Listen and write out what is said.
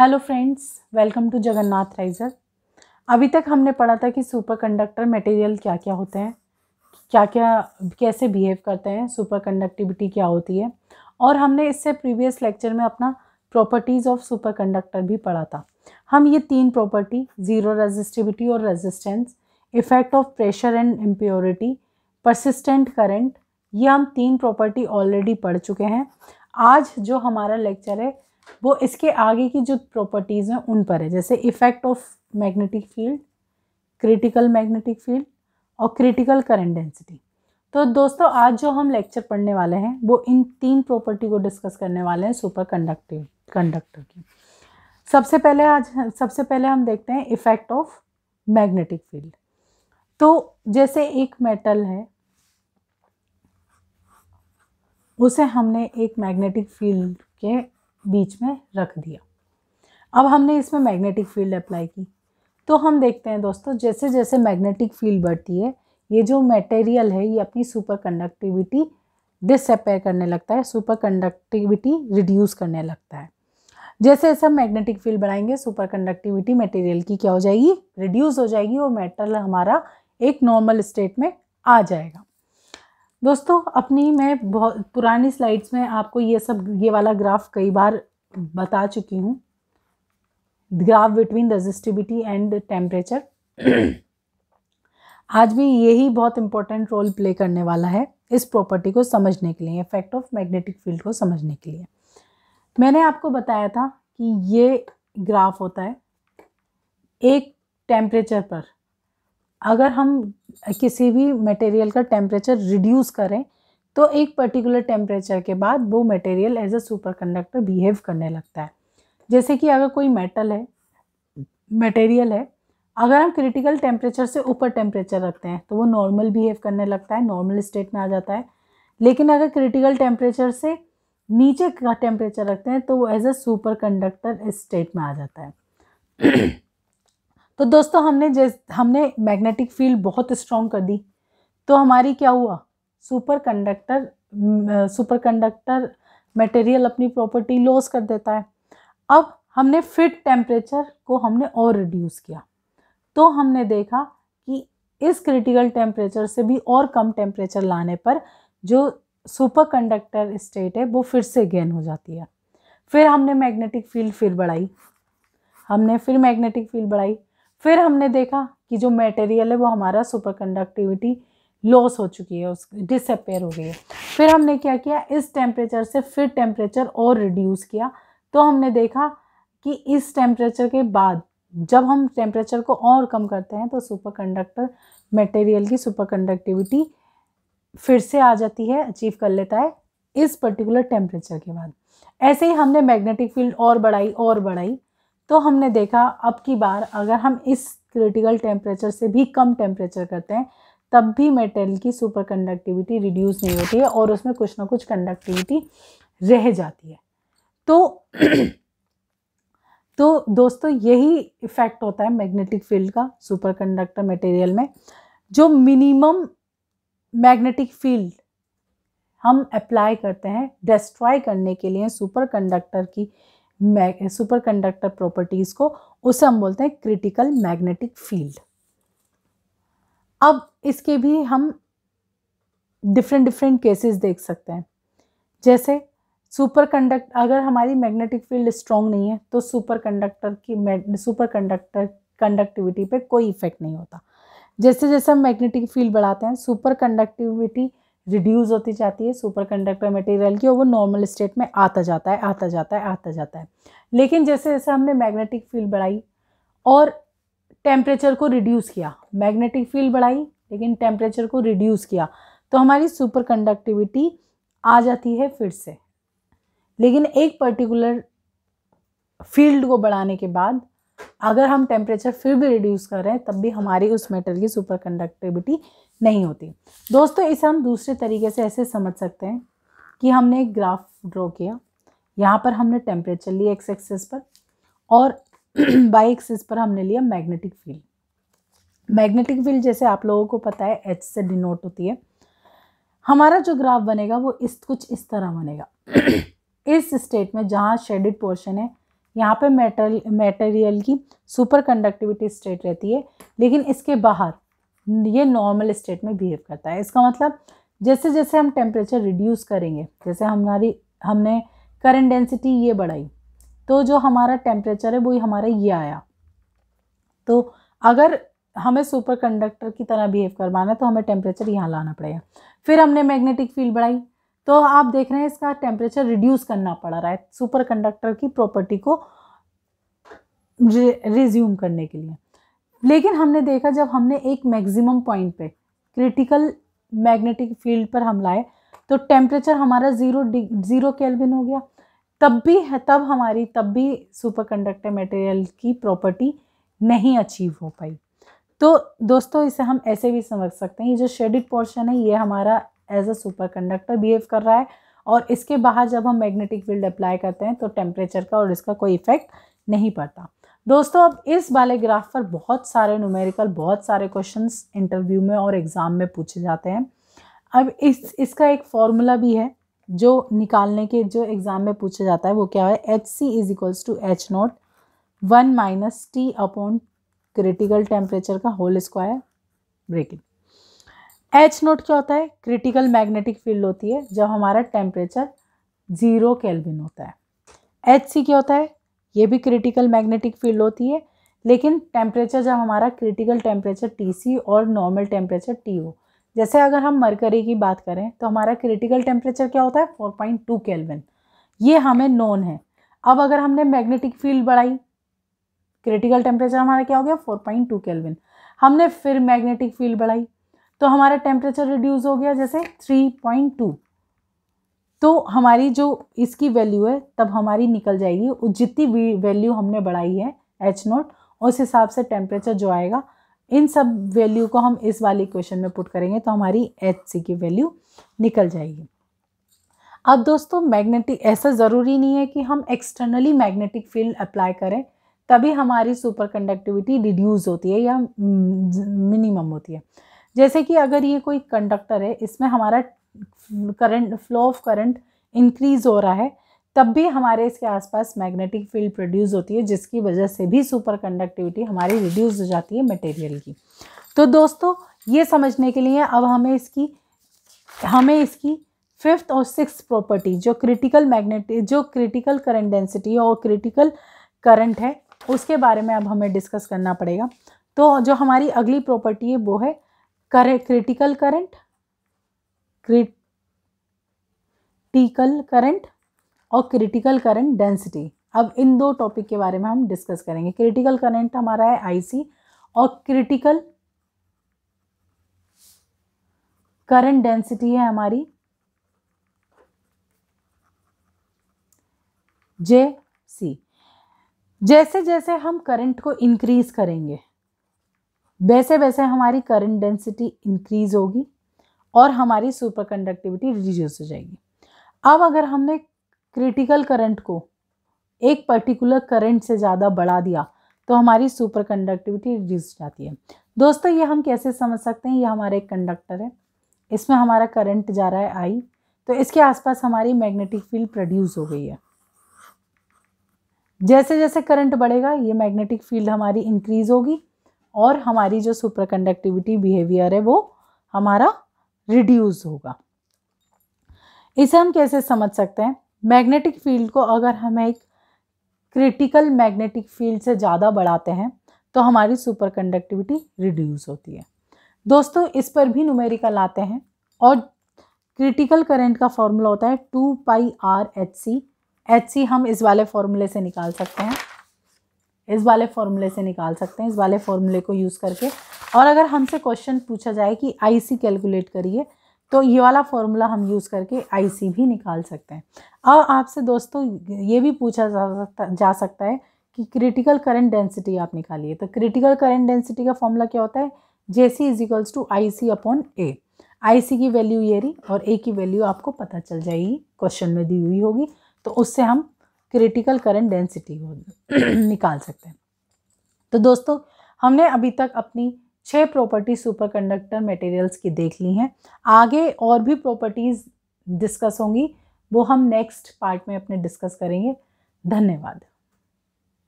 hello friends welcome to Jagannath riser अभी तक हमने पढ़ा था कि सुपर कंडक्टर मटेरियल क्या क्या होते हैं क्या क्या कैसे बिहेव करते हैं सुपर कंडक्टिविटी क्या होती है और हमने इससे प्रीवियस लेक्चर में अपना प्रॉपर्टीज़ ऑफ सुपर कंडक्टर भी पढ़ा था हम ये तीन प्रॉपर्टी ज़ीरो रजिस्टिविटी और resistance effect of pressure and impurity persistent current ये हम तीन प्रॉपर्टी ऑलरेडी पढ़ चुके हैं आज जो हमारा लेक्चर है वो इसके आगे की जो प्रॉपर्टीज़ हैं उन पर है जैसे effect of magnetic field critical magnetic field और क्रिटिकल करंट डेंसिटी तो दोस्तों आज जो हम लेक्चर पढ़ने वाले हैं वो इन तीन प्रॉपर्टी को डिस्कस करने वाले हैं सुपर कंडक्टिव कंडक्टर की सबसे पहले आज सबसे पहले हम देखते हैं इफ़ेक्ट ऑफ मैग्नेटिक फील्ड तो जैसे एक मेटल है उसे हमने एक मैग्नेटिक फील्ड के बीच में रख दिया अब हमने इसमें मैग्नेटिक फील्ड अप्लाई की तो हम देखते हैं दोस्तों जैसे जैसे मैग्नेटिक फील्ड बढ़ती है ये जो मटेरियल है ये अपनी सुपर कंडक्टिविटी डिसअपेयर करने लगता है सुपर कंडक्टिविटी रिड्यूस करने लगता है जैसे जैसे हम मैग्नेटिक फील्ड बढ़ाएंगे सुपर कंडक्टिविटी मटेरियल की क्या हो जाएगी रिड्यूस हो जाएगी और मेटल हमारा एक नॉर्मल स्टेट में आ जाएगा दोस्तों अपनी मैं बहुत पुरानी स्लाइड्स में आपको ये सब ये वाला ग्राफ कई बार बता चुकी हूँ graph between resistivity and temperature आज भी यही बहुत इंपॉर्टेंट रोल प्ले करने वाला है इस प्रॉपर्टी को समझने के लिए इफेक्ट ऑफ मैग्नेटिक फील्ड को समझने के लिए मैंने आपको बताया था कि ये ग्राफ होता है एक टेम्परेचर पर अगर हम किसी भी मटेरियल का टेम्परेचर रिड्यूस करें तो एक पर्टिकुलर टेम्परेचर के बाद वो material as a superconductor behave करने लगता है जैसे कि अगर कोई मेटल है मटेरियल है अगर हम क्रिटिकल टेम्परेचर से ऊपर टेम्परेचर रखते हैं तो वो नॉर्मल बिहेव करने लगता है नॉर्मल स्टेट में आ जाता है लेकिन अगर क्रिटिकल टेम्परेचर से नीचे का टेम्परेचर रखते हैं तो वो as a superconductor state में आ जाता है तो दोस्तों हमने जैस हमने मैग्नेटिक फील्ड बहुत स्ट्रॉन्ग कर दी तो हमारी क्या हुआ superconductor superconductor material अपनी प्रॉपर्टी लॉस कर देता है अब हमने फिट टेम्परेचर को हमने और रिड्यूस किया तो हमने देखा कि इस क्रिटिकल टेम्परेचर से भी और कम टेम्परेचर लाने पर जो सुपर कंडक्टर स्टेट है वो फिर से गेन हो जाती है फिर हमने मैग्नेटिक फील्ड फिर बढ़ाई हमने फिर मैग्नेटिक फील्ड बढ़ाई फिर हमने देखा कि जो मटेरियल है वो हमारा सुपर कंडक्टिविटी लॉस हो चुकी है उस डिसअपेयर हो गई है फिर हमने क्या किया इस टेम्परेचर से फिर टेम्परेचर और रिड्यूस किया तो हमने देखा कि इस टेम्परेचर के बाद जब हम टेम्परेचर को और कम करते हैं तो सुपर कंडक्टर मटेरियल की सुपर कंडक्टिविटी फिर से आ जाती है अचीव कर लेता है इस पर्टिकुलर टेम्परेचर के बाद ऐसे ही हमने मैग्नेटिक फील्ड और बढ़ाई और बढ़ाई तो हमने देखा अब की बार अगर हम इस क्रिटिकल टेम्परेचर से भी कम टेम्परेचर करते हैं तब भी मेटल की सुपर कंडक्टिविटी रिड्यूस नहीं होती है और उसमें कुछ ना कुछ कंडक्टिविटी रह जाती है तो तो दोस्तों यही इफ़ेक्ट होता है मैग्नेटिक फील्ड का सुपर कंडक्टर मटेरियल में जो मिनिमम मैग्नेटिक फील्ड हम अप्लाई करते हैं डिस्ट्रॉय करने के लिए सुपर कंडक्टर की सुपर कंडक्टर प्रॉपर्टीज़ को उसे हम बोलते हैं क्रिटिकल मैग्नेटिक फील्ड अब इसके भी हम डिफरेंट डिफरेंट केसेस देख सकते हैं जैसे सुपर कंडक्ट अगर हमारी मैग्नेटिक फील्ड स्ट्रॉन्ग नहीं है तो सुपर कंडक्टर की सुपर कंडक्टर कंडक्टिविटी पे कोई इफेक्ट नहीं होता जैसे जैसे हम मैग्नेटिक फील्ड बढ़ाते हैं सुपर कंडक्टिविटी रिड्यूस होती जाती है सुपर कंडक्टर मटेरियल की और वो नॉर्मल स्टेट में आता जाता है आता जाता है आता जाता है लेकिन जैसे जैसे हमने मैग्नेटिक फील्ड बढ़ाई और टेम्परेचर को रिड्यूस किया मैग्नेटिक फील्ड बढ़ाई लेकिन टेम्परेचर को रिड्यूस किया तो हमारी सुपर कंडक्टिविटी आ जाती है फिर से लेकिन एक पर्टिकुलर फील्ड को बढ़ाने के बाद अगर हम टेम्परेचर फिर भी रिड्यूस कर रहे हैं तब भी हमारी उस मेटल की सुपर कंडक्टिविटी नहीं होती दोस्तों इसे हम दूसरे तरीके से ऐसे समझ सकते हैं कि हमने एक ग्राफ ड्रॉ किया यहाँ पर हमने टेम्परेचर लिया एक्स एक्सेस पर और बाई एक्सेस पर हमने लिया मैग्नेटिक फील्ड मैग्नेटिक फील्ड जैसे आप लोगों को पता है एच से डिनोट होती है हमारा जो ग्राफ बनेगा वो इस कुछ इस तरह बनेगा इस स्टेट में जहाँ शेडिड पोर्शन है यहाँ पे मेटल मेटेरियल की सुपर कंडक्टिविटी स्टेट रहती है लेकिन इसके बाहर ये नॉर्मल स्टेट में बिहेव करता है इसका मतलब जैसे जैसे हम टेम्परेचर रिड्यूस करेंगे जैसे हमारी हमने करंट डेंसिटी ये बढ़ाई तो जो हमारा टेम्परेचर है वो हमारा ये आया तो अगर हमें सुपर कंडक्टर की तरह बिहेव करवाना है तो हमें टेम्परेचर यहाँ लाना पड़ेगा फिर हमने मैग्नेटिक फील्ड बढ़ाई तो आप देख रहे हैं इसका टेम्परेचर रिड्यूस करना पड़ रहा है सुपर कंडक्टर की प्रॉपर्टी को रिज्यूम करने के लिए लेकिन हमने देखा जब हमने एक मैक्सिमम पॉइंट पे क्रिटिकल मैग्नेटिक फील्ड पर हम लाए तो टेम्परेचर हमारा ज़ीरो ज़ीरो केल्विन हो गया तब भी है तब हमारी तब भी सुपर कंडक्टर मटेरियल की प्रॉपर्टी नहीं अचीव हो पाई तो दोस्तों इसे हम ऐसे भी समझ सकते हैं ये जो शेडिड पोर्शन है ये हमारा as a superconductor behave कर रहा है और इसके बाहर जब हम मैग्नेटिक फील्ड अप्लाई करते हैं तो टेम्परेचर का और इसका कोई इफेक्ट नहीं पड़ता दोस्तों अब इस वाले ग्राफ पर बहुत सारे न्यूमेरिकल बहुत सारे क्वेश्चंस इंटरव्यू में और एग्ज़ाम में पूछे जाते हैं अब इस इसका एक फॉर्मूला भी है जो निकालने के जो एग्ज़ाम में पूछा जाता है वो क्या है H C is equals to H naught one minus T upon critical temperature का whole square breaking H naught क्या होता है क्रिटिकल मैग्नेटिक फील्ड होती है जब हमारा टेम्परेचर ज़ीरो केल्विन होता है एच सी क्या होता है ये भी क्रिटिकल मैग्नेटिक फील्ड होती है लेकिन टेम्परेचर जब हमारा क्रिटिकल टेम्परेचर टी सी और नॉर्मल टेम्परेचर टी ओ जैसे अगर हम मरकरी की बात करें तो हमारा क्रिटिकल टेम्परेचर क्या होता है फोर पॉइंट टू केल्विन ये हमें नोन है अब अगर हमने मैग्नेटिक फील्ड बढ़ाई क्रिटिकल टेम्परेचर हमारा क्या हो गया फोर पॉइंट टू केल्विन हमने फिर मैग्नेटिक फील्ड बढ़ाई तो हमारा टेम्परेचर रिड्यूस हो गया जैसे थ्री पॉइंट टू तो हमारी जो इसकी वैल्यू है तब हमारी निकल जाएगी जितनी वैल्यू हमने बढ़ाई है एच नोट उस हिसाब से टेम्परेचर जो आएगा इन सब वैल्यू को हम इस वाले क्वेश्चन में पुट करेंगे तो हमारी एच सी की वैल्यू निकल जाएगी अब दोस्तों मैग्नेटिक ऐसा ज़रूरी नहीं है कि हम एक्सटर्नली मैग्नेटिक फील्ड अप्लाई करें तभी हमारी सुपर कंडक्टिविटी रिड्यूज़ होती है या मिनिमम mm, होती है जैसे कि अगर ये कोई कंडक्टर है इसमें हमारा current flow of current increase हो रहा है तब भी हमारे इसके आसपास मैग्नेटिक फील्ड प्रोड्यूस होती है जिसकी वजह से भी सुपर कंडक्टिविटी हमारी रिड्यूस हो जाती है मटेरियल की तो दोस्तों ये समझने के लिए अब हमें इसकी हमें इसकी फिफ्थ और सिक्स प्रॉपर्टी जो क्रिटिकल मैग्नेटिक जो क्रिटिकल करंट डेंसिटी और क्रिटिकल करंट है उसके बारे में अब हमें डिस्कस करना पड़ेगा तो जो हमारी अगली प्रॉपर्टी है वो है current critical current critical current और क्रिटिकल करंट डेंसिटी अब इन दो टॉपिक के बारे में हम डिस्कस करेंगे क्रिटिकल करंट हमारा है आईसी और क्रिटिकल करंट डेंसिटी है हमारी जे सी जैसे जैसे हम करंट को इंक्रीज करेंगे वैसे वैसे हमारी करंट डेंसिटी इंक्रीज होगी और हमारी सुपर कंडक्टिविटी रिड्यूस हो जाएगी अब अगर हमने क्रिटिकल करंट को एक पर्टिकुलर करंट से ज़्यादा बढ़ा दिया तो हमारी सुपर कंडक्टिविटी रिड्यूस हो जाती है दोस्तों ये हम कैसे समझ सकते हैं ये हमारा एक कंडक्टर है इसमें हमारा करंट जा रहा है आई तो इसके आसपास हमारी मैग्नेटिक फील्ड प्रोड्यूस हो गई है जैसे जैसे करंट बढ़ेगा ये मैग्नेटिक फील्ड हमारी इंक्रीज होगी और हमारी जो सुपर कंडक्टिविटी बिहेवियर है वो हमारा रिड्यूस होगा इसे हम कैसे समझ सकते हैं मैग्नेटिक फील्ड को अगर हम एक क्रिटिकल मैग्नेटिक फील्ड से ज़्यादा बढ़ाते हैं तो हमारी सुपर कंडक्टिविटी रिड्यूस होती है दोस्तों इस पर भी नुमेरिकल आते हैं और क्रिटिकल करंट का फॉर्मूला होता है two pi R H C H C हम इस वाले फॉर्मूले से निकाल सकते हैं इस वाले फॉर्मूले से निकाल सकते हैं इस वाले फॉर्मूले को यूज़ करके और अगर हमसे क्वेश्चन पूछा जाए कि आईसी कैलकुलेट करिए तो ये वाला फॉर्मूला हम यूज़ करके आईसी भी निकाल सकते हैं और आपसे दोस्तों ये भी पूछा जा सकता जा सकता है कि क्रिटिकल करंट डेंसिटी आप निकालिए तो क्रिटिकल करंट डेंसिटी का फॉर्मूला क्या होता है J C is equals to I C upon A I C की वैल्यू ये रही और ए की वैल्यू आपको पता चल जाएगी क्वेश्चन में दी हुई होगी तो उससे हम क्रिटिकल करंट डेंसिटी को निकाल सकते हैं तो दोस्तों हमने अभी तक अपनी छः प्रॉपर्टी सुपर कंडक्टर मटेरियल्स की देख ली हैं आगे और भी प्रॉपर्टीज़ डिस्कस होंगी वो हम नेक्स्ट पार्ट में अपने डिस्कस करेंगे धन्यवाद